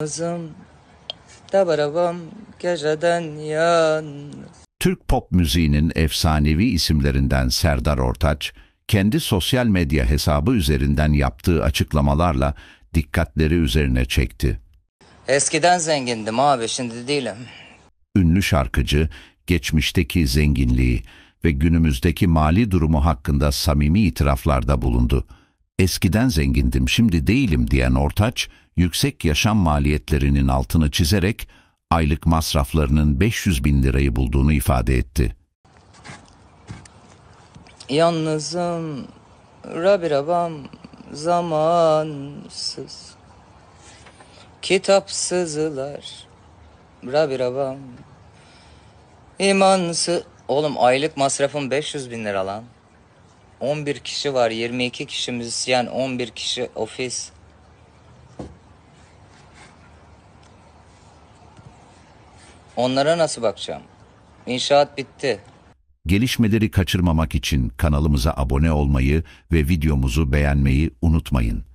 Kızım da geceden yan. Türk pop müziğinin efsanevi isimlerinden Serdar Ortaç, kendi sosyal medya hesabı üzerinden yaptığı açıklamalarla dikkatleri üzerine çekti. Eskiden zengindim abi şimdi değilim. Ünlü şarkıcı, geçmişteki zenginliği ve günümüzdeki mali durumu hakkında samimi itiraflarda bulundu eskiden zengindim şimdi değilim diyen Ortaç, yüksek yaşam maliyetlerinin altını çizerek aylık masraflarının 500 bin lirayı bulduğunu ifade etti. Yalnızım, rabirabam, zamansız, kitapsızlar, rabirabam, imansız... Oğlum aylık masrafım 500 bin lira lan. 11 kişi var. 22 kişi müzisyen, 11 kişi ofis. Onlara nasıl bakacağım? İnşaat bitti. Gelişmeleri kaçırmamak için kanalımıza abone olmayı ve videomuzu beğenmeyi unutmayın.